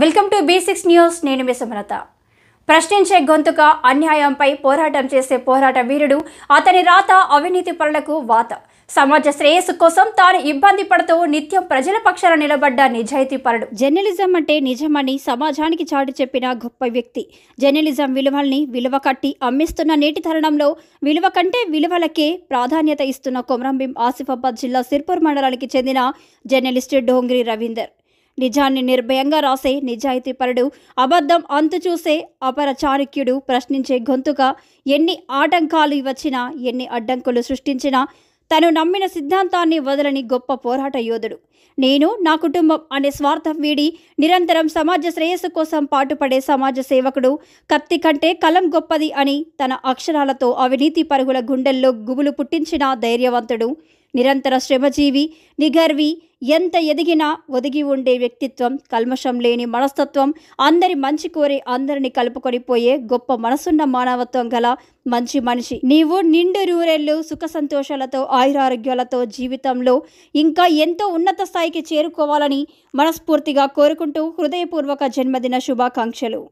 welcome to B six news నేను మీ సుమలత ప్రశ్నించే గొంతుక అన్యాయంపై పోరాటం చేసే పోరాట వీరుడు అతని రాత అవినీతి పనులకు వాత సమాజ శ్రేయస్సు కోసం తాను ఇబ్బంది పడుతూ నిత్యం ప్రజల పక్షాన నిలబడ్డ నిజాయితీ పరుడు జర్నలిజం అంటే నిజమని సమాజానికి చాటి చెప్పిన గొప్ప వ్యక్తి జర్నలిజం విలువల్ని విలువ కట్టి అమ్మిస్తున్న నేటి తరుణంలో విలువ కంటే విలువలకే ప్రాధాన్యత ఇస్తున్న కొమరంభీం ఆసిఫాబాద్ జిల్లా సిర్పూర్ మండలానికి చెందిన జర్నలిస్టు డోంగ్రి రవీందర్ నిజాన్ని నిర్భయంగా రాసే నిజాయితీపరుడు అబద్ధం అంతు చూసే చారుక్యుడు ప్రశ్నించే గొంతుక ఎన్ని ఆటంకాలు వచ్చినా ఎన్ని అడ్డంకులు సృష్టించినా తను నమ్మిన సిద్ధాంతాన్ని వదలని గొప్ప పోరాట యోధుడు నేను నా కుటుంబం అనే స్వార్థం వీడి నిరంతరం సమాజ శ్రేయస్సు కోసం పాటుపడే సమాజ సేవకుడు కత్తి కంటే కలం గొప్పది అని తన అక్షరాలతో అవినీతి పరుగుల గుండెల్లో గుబులు పుట్టించిన ధైర్యవంతుడు నిరంతర శ్రమజీవి నిగర్వి ఎంత ఎదిగినా ఒదిగి ఉండే వ్యక్తిత్వం కల్మషం లేని మనస్తత్వం అందరి మంచి కోరి అందరిని కలుపుకొని పోయే గొప్ప మనసున్న మానవత్వం గల మంచి మనిషి నీవు నిండు రూరెళ్ళు సుఖ సంతోషాలతో ఆయురారోగ్యాలతో జీవితంలో ఇంకా ఎంతో ఉన్నత స్థాయికి చేరుకోవాలని మనస్ఫూర్తిగా కోరుకుంటూ హృదయపూర్వక జన్మదిన శుభాకాంక్షలు